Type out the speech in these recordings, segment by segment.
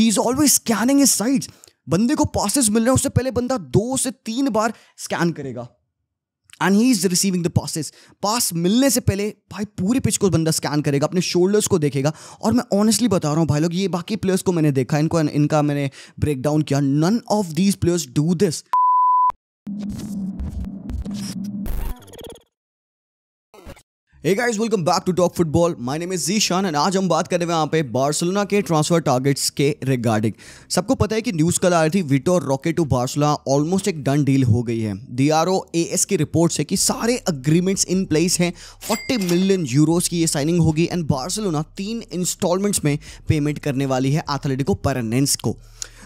He is always scanning is side बंदे को passes मिल रहे हैं उससे पहले बंदा दो से तीन बार स्कैन करेगा and he is receiving the passes pass मिलने से पहले भाई पूरी पिच को बंदा स्कैन करेगा अपने शोल्डर्स को देखेगा और मैं ऑनेस्टली बता रहा हूँ भाई लोग ये बाकी प्लेयर्स को मैंने देखा इनको इनका मैंने ब्रेक डाउन किया none of these players do this Hey guys, welcome back to Talk Football. My name is Zishan and आज हम बात कर रहे हैं यहाँ पे बार्सिलोना के ट्रांसफर टारगेट्स के रिगार्डिंग सबको पता है कि न्यूज़ कल आ रही थी Vitor Roque to Barcelona almost एक डन डील हो गई है D R O A S की रिपोर्ट्स है कि सारे अग्रीमेंट्स इन प्लेस हैं फोर्टी मिलियन यूरोज की ये साइनिंग होगी एंड बार्सिलोना तीन इंस्टॉलमेंट्स में पेमेंट करने वाली है एथलेटिको परनेंस को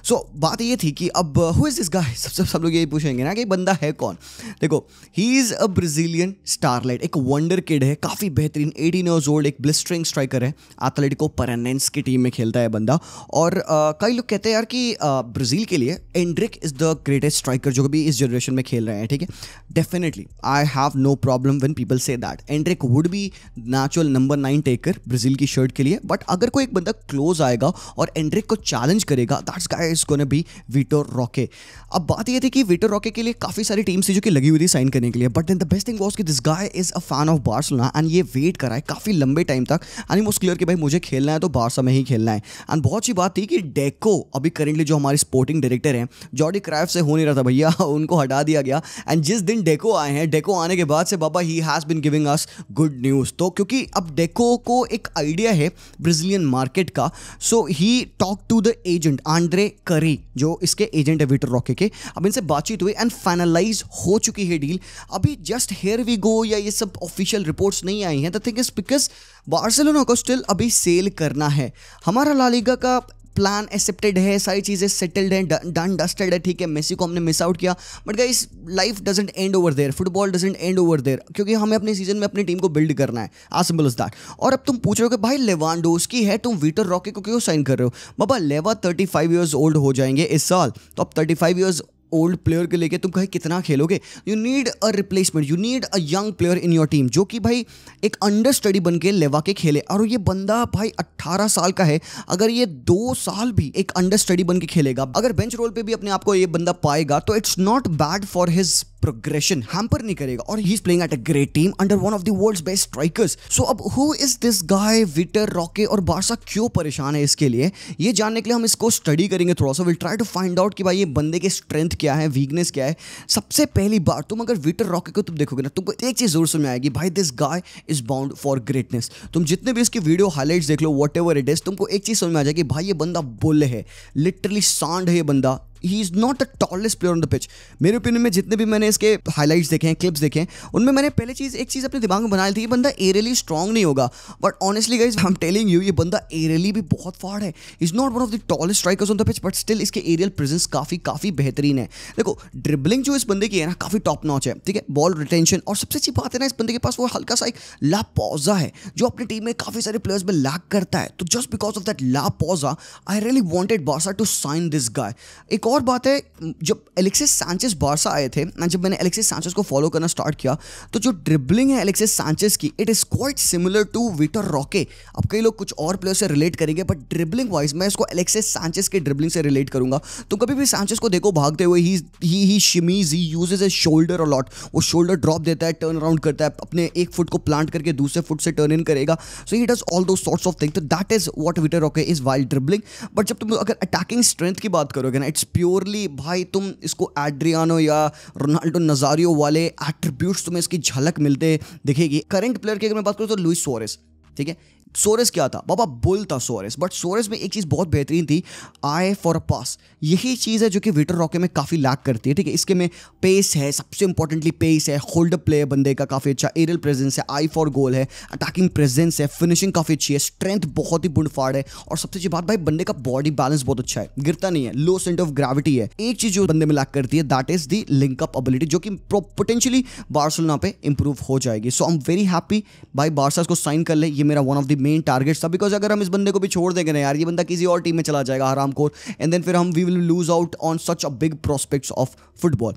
सो बात ये थी कि अब हु इज़ दिस गाय सब सब सब लोग यही पूछेंगे ना कि बंदा है कौन देखो he is a Brazilian starlight एक वंडर किड है काफ़ी बेहतरीन एटीन ईयर्स ओल्ड एक ब्लिस्टरिंग स्ट्राइकर है एथलेटिको परनेंस की टीम में खेलता है बंदा और uh, कई लोग कहते हैं यार कि ब्राज़ील uh, के लिए Endrick is the greatest striker जो भी इस जनरेशन में खेल रहे हैं ठीक है definitely I have no problem when people say that Endrick would be natural number nine taker Brazil की शर्ट के लिए बट अगर कोई एक बंदा क्लोज आएगा और एंड्रिक को चैलेंज करेगा that's guy is gonna be Vitor Roque अब बात यह थी कि वीटोर रॉके के लिए काफ़ी सारी टीम्स थी जो कि लगी हुई थी साइन करने के लिए but then the best thing was कि this guy is a fan of Barcelona and ये वेट करा है काफ़ी लंबे टाइम तक एंड मोस्ट क्लियर कि भाई मुझे खेलना है तो बारसा में ही खेलना है एंड बहुत सी बात थी कि डेको अभी करेंटली जो हमारे स्पोर्टिंग डायरेक्टर हैं जॉडी क्राइफ से हो नहीं रहा था भैया उनको हटा दिया गया एंड जिस दिन डेको आए हैं डेको आने के बाद से बाबा he has been giving us good news तो क्योंकि अब डेको को एक आइडिया है ब्रिजिलियन मार्केट का so he talk to the agent Andre Cury जो इसके एजेंट है विटर रॉके के अब इनसे बातचीत हुई एंड फाइनलाइज हो चुकी है डील अभी जस्ट हेयर वी गो या ये सब ऑफिशियल रिपोर्ट्स नहीं आई हैं the thing is because Barcelona को स्टिल अभी सेल करना है हमारा लालिगा का प्लान एक्सेप्टेड है सारी चीज़ें सेटल्ड हैं डन डस्टेड है ठीक है मेसी को हमने मिस आउट किया but guys life doesn't end over there football doesn't end over there क्योंकि हमें अपने सीजन में अपनी टीम को बिल्ड करना है आज सिंपल इज दैट और अब तुम पूछ रहे हो कि भाई की है तुम वीटर रॉके को क्यों साइन कर रहे हो बाबा लेवा थर्टी फाइव ईयर्स ओल्ड हो जाएंगे इस साल तो अब thirty five years old player के लेके तुम कहीं कितना खेलोगे you need a replacement you need a young player in your team जो कि भाई एक अंडर स्टडी बन के लेवा के खेले और ये बंदा भाई 18 साल का है अगर ये दो साल भी एक अंडर स्टडी बन के खेलेगा अगर बेंच रोल पे भी अपने आप को ये बंदा पाएगा तो it's not bad for his progression hamper नहीं करेगा और he is playing at a great team under one of the world's best strikers so अब who is this guy Vitor Roque और बारसा क्यों परेशान है इसके लिए ये जानने के लिए हम इसको स्टडी करेंगे थोड़ा सा will try to find out कि भाई ये बंदे के स्ट्रेंथ क्या है वीकनेस क्या है सबसे पहली बार तुम अगर विटर रॉके को तुम देखोगे ना तुमको एक चीज़ जरूर समझ आएगी भाई this guy is bound for greatness तुम जितने भी इसकी वीडियो हाईलाइट्स देख लो वट एवर इट इज तुमको एक चीज़ समझ में आ जाएगी भाई ये बंदा बोले है लिटरली सांड है ये बंदा he is not the tallest player on the pitch मेरे ओपिनियन में जितने भी मैंने इसके हाईलाइट्स देखे हैं क्लिप्स देखे हैं उनमें मैंने पहले चीज़ एक चीज़ अपने दिमाग में बनाई थी ये बंदा एरियली स्ट्रॉन्ग नहीं होगा but honestly guys I am telling you ये बंदा एरियली भी बहुत फाड़ है is not one of the tallest strikers on the pitch but still इसके एरियल प्रेजेंस काफ़ी काफ़ी बेहतरीन है देखो ड्रिबलिंग जो इस बंदे की है ना काफ़ी टॉप नॉच है ठीक है बॉल रिटेंशन और सबसे अच्छी बात है ना इस बंदे के पास वो हल्का सा एक लापौजा है जो अपनी टीम में काफ़ी सारे प्लेयर्स में लैक करता है तो जस्ट बिकॉज ऑफ दैट लापौजा आई रियली वॉन्टेड बासा टू साइन दिस गाय एक और और बात है जब एलेक्सिस सांचेस बारसा आए थे ना जब मैंने एलेक्सिस सांचेस को फॉलो करना स्टार्ट किया तो जो ड्रिबलिंग है एलेक्सिस सांचेस की it is quite similar to Vitor Roque अब कई लोग कुछ और प्लेयर से रिलेट करेंगे बट ड्रिबलिंग वाइज मैं इसको एलेक्सिस सांचेस के ड्रिबलिंग से रिलेट करूंगा तो कभी भी सांचेस को देखो भागते हुए ही he shimmies he use a shoulder a lot वो शोल्डर ड्रॉप देता है टर्न अराउंड करता है अपने एक फुट को प्लांट करके दूसरे फुट से टर्न इन करेगा so he does all those sorts of thing that is what Vitor Roque is wild dribbling but जब तुम अगर अटैकिंग स्ट्रेंथ की बात करोगे ना इट्स प्योर प्योरली भाई तुम इसको एड्रियानो या रोनाल्डो नजारियो वाले एट्रीब्यूट्स तुम्हें इसकी झलक मिलते दिखेगी करेंट प्लेयर की अगर मैं बात करूँ तो लुइस सोरेस ठीक है सोरेस क्या था बाबा बुल था सोरेस बट सोरेस में एक चीज़ बहुत बेहतरीन थी आई फॉर अ पास यही चीज़ है जो कि विटर रॉके में काफ़ी लैक करती है ठीक है इसके में पेस है सबसे इंपॉर्टेंटली पेस है होल्ड प्ले बंदे का काफ़ी अच्छा एरियल प्रेजेंस है आई फॉर गोल है अटैकिंग प्रेजेंस है फिनिशिंग काफ़ी अच्छी है स्ट्रेंथ बहुत ही बुंडफाड़ है और सबसे अच्छी बात भाई बंदे का बॉडी बैलेंस बहुत अच्छा है गिरता नहीं है लो सेंट ऑफ ग्रेविटी है एक चीज़ जो बंदे में लैक करती है that is the link up ability जो कि पोटेंशियली बार्सलोना पे इंप्रूव हो जाएगी so I am very happy भाई बार्सा को साइन कर ले ये मेरा one of the main target था बिकॉज अगर हम इस बंदे को भी छोड़ देंगे ना यार ये बंदा किसी और टीम में चला जाएगा हराम कोर एंड देन फिर हम we will lose out on such a big prospects of football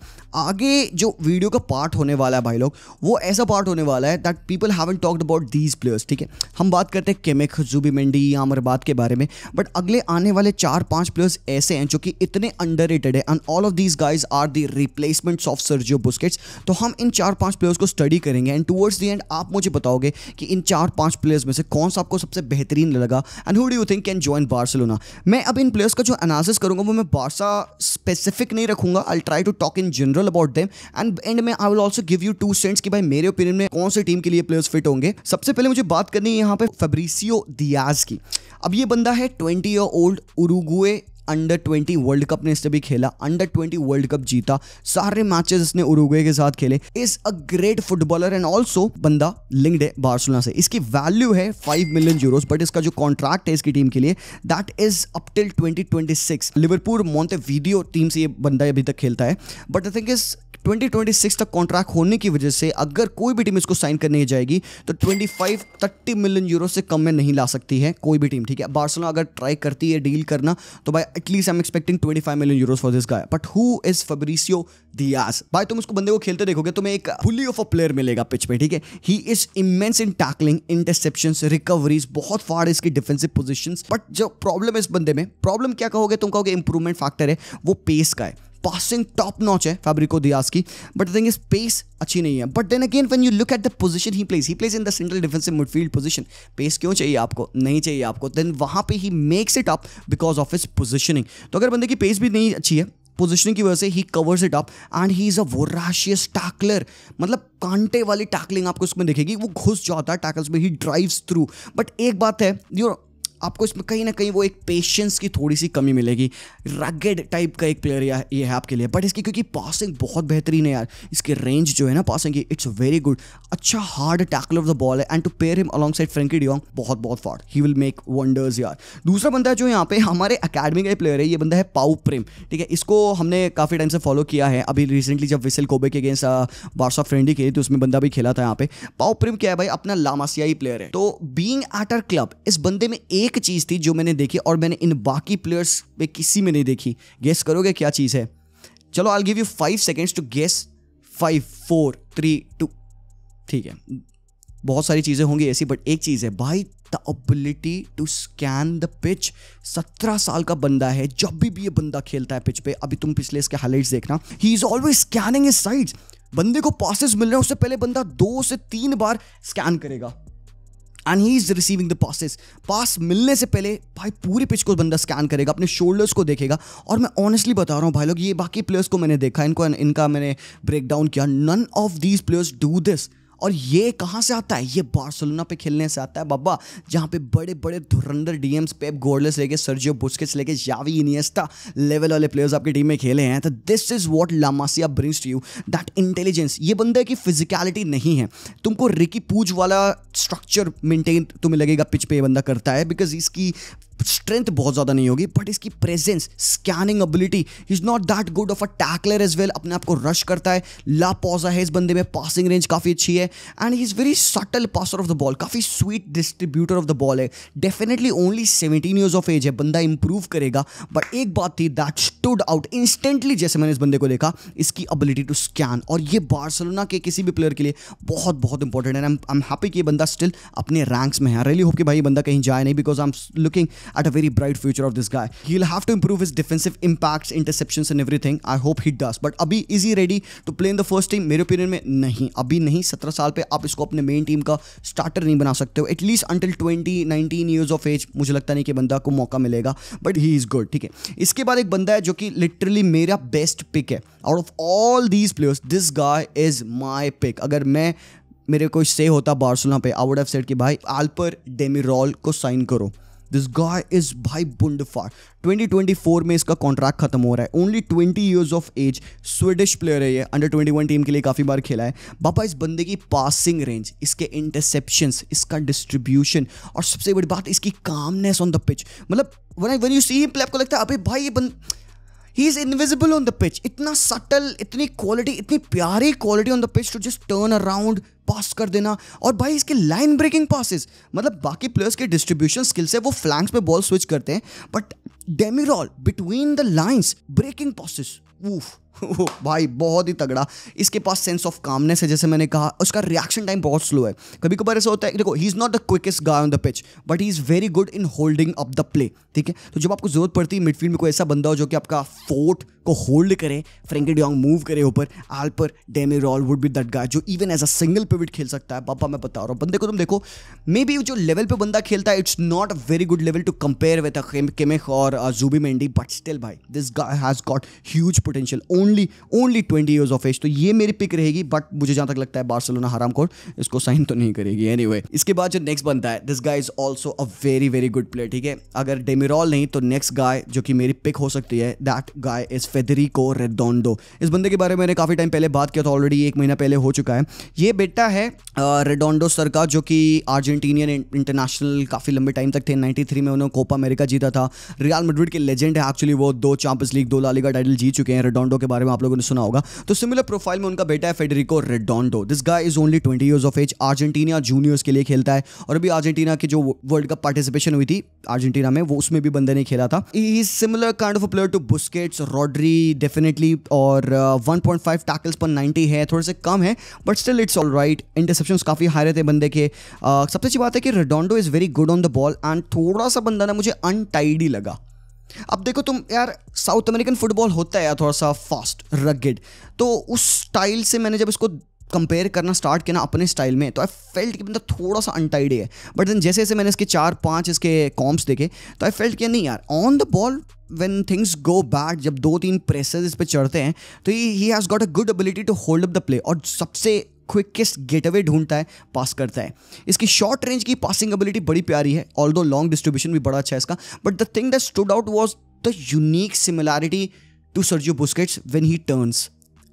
आगे जो वीडियो का पार्ट होने वाला है भाई लोग वो ऐसा पार्ट होने वाला है that people haven't talked about these players ठीक है हम बात करते हैं केमिक जुबी मंडी या अमरबाद के बारे में बट अगले आने वाले चार पाँच प्लेयर्स ऐसे हैं जो कि इतने अंडर रेटेड है and all of these guys are the replacements of Sergio Busquets तो हम इन चार पाँच प्लेयर्स को स्टडी करेंगे एंड टूवर्ड्स दी एंड आप मुझे बताओगे कि इन चार पाँच प्लेयर्स में से कौन आपको सबसे बेहतरीन लगा and who do you think can join Barcelona मैं अब इन प्लेयर्स का जो एनालिसिस करूँगा वो मैं बारसा स्पेसिफिक नहीं रखूंगा I try to talk in general about them and end में I will also give you two cents कि भाई मेरे ओपिनियन में कौन से टीम के लिए प्लेयर्स फिट होंगे सबसे पहले मुझे बात करनी है यहाँ पे फेब्रिसियो दियाज की अब ये बंदा है twenty year old Uruguay under twenty World Cup ने इससे भी खेला अंडर ट्वेंटी वर्ल्ड कप जीता सारे मैचेस इसने उरुग्वे के साथ खेले is a great footballer and also बंदा लिंक्ड है बार्सोना से इसकी वैल्यू है फाइव मिलियन यूरोस बट इसका जो कॉन्ट्रैक्ट है इसकी टीम के लिए that is up till twenty twenty six Liverpool Montevideo team से ये बंदा अभी तक खेलता है बट आई थिंक इज 2026 तक कॉन्ट्रैक्ट होने की वजह से अगर कोई भी टीम इसको साइन करने जाएगी तो 25 30 मिलियन यूरो से कम में नहीं ला सकती है कोई भी टीम ठीक है बार्सिलोना अगर ट्राई करती है डील करना तो भाई I am expecting twenty five million euros for this guy but who is Fabricio Diaz भाई तुम उसको बंदे को खेलते देखोगे तुम्हें एक फुली ऑफ अ प्लेयर मिलेगा पिच में ठीक है he is immense in tackling interception recoveries बहुत फार इसकी डिफेंसिव पोजिशन बट जो प्रॉब्लम है इस बंदे में प्रॉब्लम क्या कहोगे तुम कहोगे इंप्रूवमेंट फैक्टर है वो पेस का है पासिंग टॉप नॉच है फैब्रिको दियास की बट थिंग इज पेस अच्छी नहीं है but then again when you look at the position he plays he plays in the central defensive midfield position pace क्यों चाहिए आपको नहीं चाहिए आपको देन वहाँ पे he makes it up because of his positioning तो अगर बंदे की पेस भी नहीं अच्छी है पोजिशनिंग की वजह से he covers it up and he is a voracious tackler मतलब कांटे वाली टैकलिंग आपको उसमें दिखेगी वो घुस जाता है टैकल्स में ही ड्राइव्स थ्रू बट एक बात है यू आपको इसमें कहीं ना कहीं वो एक पेशेंस की थोड़ी सी कमी मिलेगी रगेड टाइप का एक प्लेयर ये है आपके लिए बट इसकी क्योंकि पासिंग बहुत बेहतरीन है यार इसकी रेंज जो है ना पासिंग की इट्स वेरी गुड अच्छा hard tackle of the ball है and to pair him alongside Frenkie de Jong बहुत बहुत फॉर्ड ही विल मेक वंडर्स यार दूसरा बंदा जो यहाँ पे हमारे अकेडमी का प्लेयर है ये बंदा है पाउ प्रेम ठीक है इसको हमने काफ़ी टाइम से फॉलो किया है अभी रिसेंटली जब विसल कोबे के अगेंस्ट बारसा फ्रेंडी खेली तो उसमें बंदा भी खेला था यहाँ पे पाउ प्रेम क्या है भाई अपना लामासियाई प्लेयर है तो बींग एट अर क्लब इस बंदे में एक एक चीज़ थी जो मैंने देखी और मैंने इन बाकी प्लेयर्स पे किसी में नहीं देखी गेस करोगे क्या चीज़ है चलो I give you five seconds to guess five four three two ठीक है बहुत सारी चीज़ें होंगी ऐसी बट एक चीज़ है भाई the ability to scan the pitch सत्रह साल का बंदा है जब भी भी ये बंदा खेलता है पिच पे अभी तुम पिछले इसके हाईलाइट देखना he is always scanning is side बंदे को पासिस मिल रहे हैं उससे पहले बंदा दो से तीन बार स्कैन करेगा and he is receiving the passes pass मिलने से पहले भाई पूरे पिच को बंदा स्कैन करेगा अपने शोल्डर्स को देखेगा और मैं ऑनेस्टली बता रहा हूँ भाई लोग ये बाकी प्लेयर्स को मैंने देखा इनको इनका मैंने ब्रेक डाउन किया none of these players do this और ये कहाँ से आता है ये बार्सिलोना पे खेलने से आता है बाबा जहाँ पे बड़े बड़े धुरंदर डीएम्स पेप गोर्डलेस लेके सर्जियो बुस्किट्स लेके जावी इनियस्ता लेवल वाले प्लेयर्स आपकी टीम में खेले हैं तो this is what La Masia brings to you that intelligence ये बंदे की फिजिकलिटी नहीं है तुमको रिकी पूज वाला स्ट्रक्चर मेंटेन तुम्हें लगेगा पिच पे ये बंदा करता है बिकॉज इसकी स्ट्रेंथ बहुत ज़्यादा नहीं होगी बट इसकी presence scanning ability is not that good of a tackler as well अपने आप को रश करता है पॉजा है इस बंदे में पासिंग रेंज काफ़ी अच्छी है and he is very subtle passer of the ball काफ़ी sweet distributor of the ball है definitely only seventeen years of age है बंदा इंप्रूव करेगा बट एक बात थी दैट स्टूड आउट इंस्टेंटली जैसे मैंने इस बंदे को देखा इसकी एबिलिटी टू स्कैन और ये बार्सलोना के किसी भी प्लेयर के लिए बहुत बहुत इंपॉर्टेंट है आई एम हैप्पी कि ये बंदा स्टिल अपने रैंक्स में है रियली होप कि भाई बंदा कहीं जाए नहीं because I am looking at a very bright future of this guy. He'll have to improve his defensive impacts, interceptions and everything. I hope he does. But अभी is he ready to play in the first team? मेरे opinion में नहीं अभी नहीं सत्रह साल पे आप इसको अपने मेन टीम का स्टार्टर नहीं बना सकते हो at least until twenty nineteen years of age मुझे लगता नहीं कि बंदा को मौका मिलेगा बट ही इज़ गुड ठीक है इसके बाद एक बंदा है जो कि लिटरली मेरा बेस्ट पिक है out of all these players this guy is my pick अगर मैं मेरे कोई से होता बार्सोना पे आई वुड हैव सेड कि भाई आलपर डेमिरॉल को साइन करो दिस गाय इज भाई बुंडफार 2024 में इसका कॉन्ट्रैक्ट खत्म हो रहा है only 20 years of age Swedish player है ये अंडर 21 टीम के लिए काफ़ी बार खेला है बाबा इस बंदे की पासिंग रेंज इसके इंटरसेप्शन इसका डिस्ट्रीब्यूशन और सबसे बड़ी बात इसकी कामनेस ऑन द पिच मतलब वन वन यू सी प्लेप को लगता है अभी भाई ये बंद he is invisible on the pitch इतना सटल इतनी क्वालिटी इतनी प्यारी quality on the pitch to just turn around pass कर देना और भाई इसके लाइन ब्रेकिंग पासिस मतलब बाकी प्लेयर्स के डिस्ट्रीब्यूशन स्किल्स है वो फ्लैंक्स पे बॉल स्विच करते हैं but Demiral between the lines breaking passes woof भाई बहुत ही तगड़ा इसके पास सेंस ऑफ कामनेस है जैसे मैंने कहा उसका रिएक्शन टाइम बहुत स्लो है कभी कभार ऐसा होता है देखो he is not the quickest guy on the pitch but he is very good in holding up the play ठीक है तो जब आपको जरूरत पड़ती है मिडफील्ड में कोई ऐसा बंदा हो जो कि आपका फोर्ट को होल्ड करे फ्रेंकी डियोंग मूव करे ऊपर आल पर Demiral would be that guy जो even as a single pivot खेल सकता है पापा मैं बता रहा हूँ बंदे को तुम देखो मे बी जो लेवल पे बंदा खेलता है it's not a very good level to compare with Kimmich और जूबी मेंडी बट स्टिल भाई this guy has got huge potential on only only twenty years of age तो ये मेरी पिक रहेगी बट मुझे जहाँ तक लगता है बार्सिलोना हराम कोड इसको साइन तो नहीं करेगी एनी anyway, इसके बाद जो नेक्स्ट बनता है this guy is also a very very good player ठीक है अगर डेमिरॉल नहीं तो नेक्स्ट गाय जो कि मेरी पिक हो सकती है that guy is Federico Redondo इस बंदे के बारे में मैंने काफ़ी टाइम पहले बात किया था ऑलरेडी एक महीना पहले हो चुका है ये बेटा है रेडोंडो सर का जो कि अर्जेंटीनियन इंटरनेशनल काफ़ी लंबे टाइम तक थे 93 में उन्होंने कोपा अमेरिका जीता था रियल मेड्रिड के लेजेंड है एक्चुअली वो दो चैंपियंस लीग दो लालिगा टाइटल जीत चुके हैं रेडोंडो के बारे बारे में आप लोगों ने सुना होगा तो सिमिलर प्रोफाइल में उनका बेटा है Federico Redondo this guy is only twenty years of age Argentina Juniors के लिए खेलता है और अभी अर्जेंटीना की जो वर्ल्ड कप पार्टिसिपेशन हुई थी अर्जेंटीना में वो उसमें भी बंदे ने खेला था is similar kind of a player to Busquets Rodri definitely और वन पॉइंट फाइव टैकल्स पर नाइनटी है थोड़े से कम है but still it's all right interception काफ़ी हाई रहते बंदे के uh, सबसे अच्छी बात है कि Redondo is very good on the ball and थोड़ा सा बंदा ना मुझे अनटाइडी लगा अब देखो तुम यार साउथ अमेरिकन फुटबॉल होता है यार थोड़ा सा फास्ट रगेड तो उस स्टाइल से मैंने जब इसको कंपेयर करना स्टार्ट किया ना अपने स्टाइल में तो आई फेल्ट कि मतलब थोड़ा सा अनटाइड है बट देन जैसे जैसे मैंने इसके चार पांच इसके कॉम्स देखे तो आई फेल्ट किया नहीं यार on the ball when things go bad जब दो तीन प्रेसेस इस पर चढ़ते हैं तो he has got a good ability to hold up the play और सबसे क्विकेस्ट गेटअवे ढूंढता है पास करता है इसकी शॉर्ट रेंज की पासिंग एबिलिटी बड़ी प्यारी है ऑल दो लॉन्ग डिस्ट्रीब्यूशन भी बड़ा अच्छा है इसका but the thing that stood out was the unique similarity to Sergio Busquets when he turns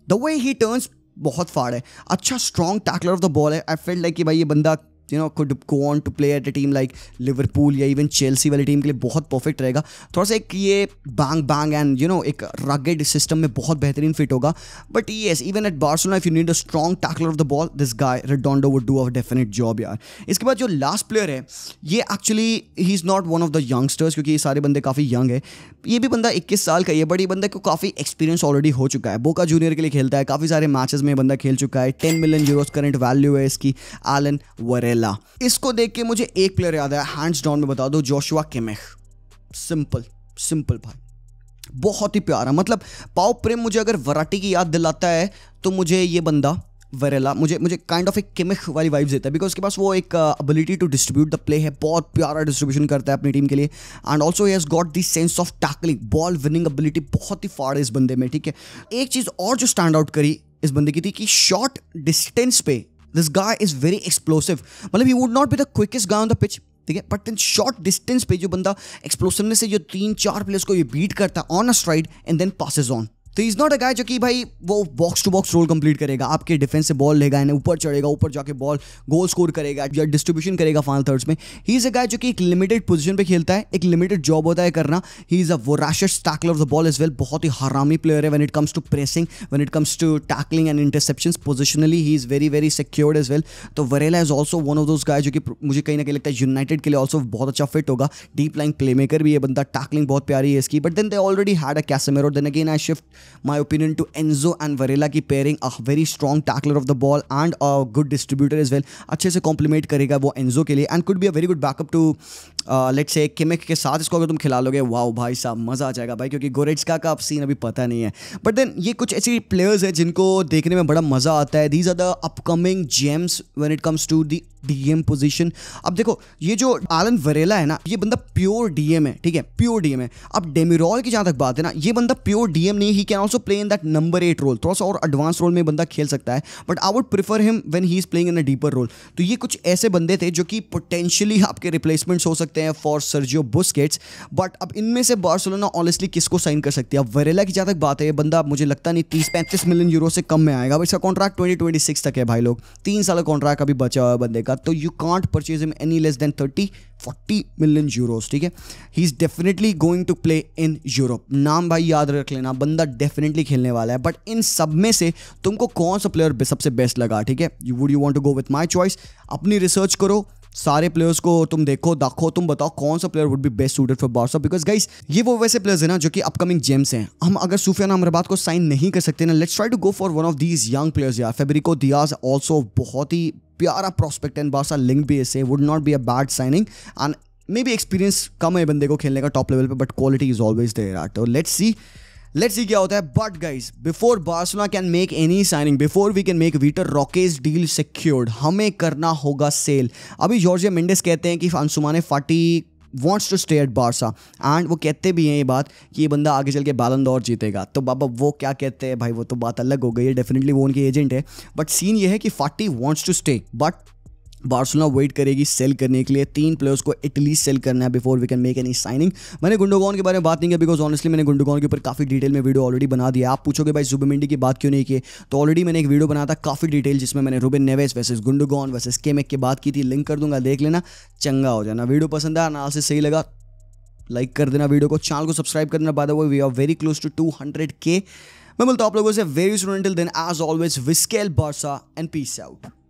the way he turns बहुत फाड़ है अच्छा strong tackler of the ball है आई फील लाइक कि भाई ये बंदा you know could go on to play at a team like Liverpool या इवन चेल्सी वाली टीम के लिए बहुत परफेक्ट रहेगा थोड़ा सा एक ये bang bang and you know एक रगेड सिस्टम में बहुत बेहतरीन फिट होगा but yes even at Barca if you need a strong tackler of the ball this guy Redondo would do a definite job यार इसके बाद जो लास्ट प्लेयर है ये actually he is not one of the youngsters क्योंकि ये सारे बंदे काफ़ी यंग है ये भी बंदा 21 साल का ये बड़ी बंदा को काफ़ी एक्सपीरियंस ऑलरेडी हो चुका है बोका जूनियर के लिए खेलता है काफ़ी सारे मैचेस में बंदा खेल चुका है 10 मिलियन यूरोस करंट वैल्यू है इसकी एलन वरेला इसको देख के मुझे एक प्लेयर याद आया हैंड्स डाउन में बता दो जोशुआ केमेह सिंपल सिंपल भाई बहुत ही प्यारा मतलब पाओ प्रेम मुझे अगर वराटी की याद दिलाता है तो मुझे ये बंदा वरेला मुझे मुझे काइंड ऑफ एक किमिक वाली वाइब्स देता है बिकॉज उसके पास वो एक ability to distribute the play है बहुत प्यारा डिस्ट्रीब्यूशन करता है अपनी टीम के लिए and also has got this sense of tackling ball winning ability बहुत ही फाड़ है इस बंदे में ठीक है एक चीज़ और जो स्टैंड आउट करी इस बंदे की थी कि शॉर्ट डिस्टेंस पे this guy is very explosive मतलब he would not be the quickest guy on the pitch ठीक है बट इन शॉर्ट डिस्टेंस पे जो बंदा एक्सप्लोसिवनेस से जो तीन चार प्लेयर्स को ये बीट करता है on a stride and then passes on तो इज़ नॉट अ गाय जो कि भाई वो box to box role complete करेगा आपके डिफेंस से बॉल लेगा एंड ऊपर चढ़ेगा ऊपर जाके बॉल गोल स्कोर करेगा या डिस्ट्रीब्यूशन करेगा फाइनल थर्ड्स में ही इज़ अ गाय जो कि एक लिमिटेड पोजीशन पे खेलता है एक लिमिटेड जॉब होता है करना ही इज़ अ वो voracious tackle of the ball is well बहुत ही हरामी प्लेयर है when it comes to pressing when it comes to tackling and interception positionally he is very very secured as well तो Varela is also one of those guy जो कि मुझे कहीं ना कहीं लगता है यूनाइटेड के लिए ऑल्सो बहुत अच्छा फिट होगा डीप लाइन प्ले मेकर भी है बंदा टैकलिंग बहुत प्यारी है इसकी but then they already had a Casemiro और then again I shift my opinion to Enzo and Varela की pairing a very strong tackler of the ball and a good distributor as well अच्छे से complement करेगा वो एनजो के लिए and could भी a very good backup to let's say Kimmich के साथ इसको अगर तुम खिला लोगे वाओ भाई साहब मज़ा आ जाएगा भाई क्योंकि गोरेट्सका का सीन अभी पता नहीं है बट देन ये कुछ ऐसी प्लेयर्स हैं जिनको देखने में बड़ा मज़ा आता है these are the upcoming gems when it comes to the DM position अब देखो ये जो आलन वरेला है ना ये बंदा प्योर डीएम है ठीक है प्योर डीएम है अब डेमिरॉल की जहाँ तक बात है ना ये बंदा प्योर डीएम नहीं he can also play in that number eight role थोड़ा सा और एडवांस रोल में बंदा खेल सकता है but I would prefer him when he is playing in a deeper role तो ये कुछ ऐसे बंदे थे जो कि पोटेंशियली आपके रिप्लेसमेंट्स हो सकते सकते हैं फॉर सर्जियो बुस्केट्स बट अब इनमें से बार्सोलोना ऑनेस्टली किसको साइन कर सकती है अब वेरेला की जहाँ तक बात है ये बंदा मुझे लगता नहीं तीस पैंतीस मिलियन यूरो से कम में आएगा अब इसका कॉन्ट्रैक्ट ट्वेंटी तक है भाई लोग तीन साल का कॉन्ट्रैक्ट अभी बचा हुआ है बंदे का तो you can't purchase him any less than thirty forty million euros ठीक है he is definitely going to play in Europe नाम भाई याद रख लेना बंदा डेफिनेटली खेलने वाला है बट इन सब में से तुमको कौन सा प्लेयर सबसे बेस्ट लगा ठीक है would you want to go with my choice अपनी रिसर्च करो सारे प्लेयर्स को तुम देखो दाखो तुम बताओ कौन सा player would be best suited for Barca because guys ये वो वैसे प्लेयर्स हैं ना जो कि अपकमिंग जेम्स हैं हम अगर सूफियान अमराबाद को साइन नहीं कर सकते ना let's try to go for one of these young players यार फेबरिको दियाज ऑल्सो बहुत ही प्यारा प्रॉस्पेक्ट एंड बारसा लिंक भी इससे would not be a bad signing and maybe experience कम है बंदे को खेलने का टॉप लेवल पर but quality is always there आर तो लेट्स सी लेट्स सी क्या होता है but guys before Barcelona can make any signing before we can make Vitor Roque deal secured हमें करना होगा सेल अभी जॉर्जिया मेंडेस कहते हैं कि Ansumane Fati wants to stay at Barca and वो कहते भी हैं ये बात कि ये बंदा आगे चल के बैलन दौर जीतेगा तो बाबा वो क्या कहते हैं भाई वो तो बात अलग हो गई है डेफिनेटली वो उनके एजेंट है बट सीन ये है कि Fati wants to stay but Barcelona wait करेगी सेल करने के लिए तीन प्लेयर्स को इटली सेल करना है before we can make any signing मैंने गुंडोगोन के बारे में बात नहीं की बिकॉज ऑनस्टली मैंने गुंडोगॉन के ऊपर काफ़ी डिटेल में वीडियो ऑलरेडी बना दिया आप पूछोगे भाई जुबमिंडी की बात क्यों नहीं की तो ऑलरेडी मैंने एक वीडियो बना था काफ़ी डिटेल जिसमें मैंने रूबिन नेवेस वैसे गुंडोगॉन वर्सेज केमेक की बात की थी लिंक कर दूंगा देख लेना चंगा हो जाना वीडियो पसंद आया ना से सही लगा लाइक कर देना वीडियो को चैनल को सब्सक्राइब करना बाद we are very close to two hundred K मैं बोलता हूँ आप लोगों से वेरी स्टूडेंटल then as always Visca Barca and peace out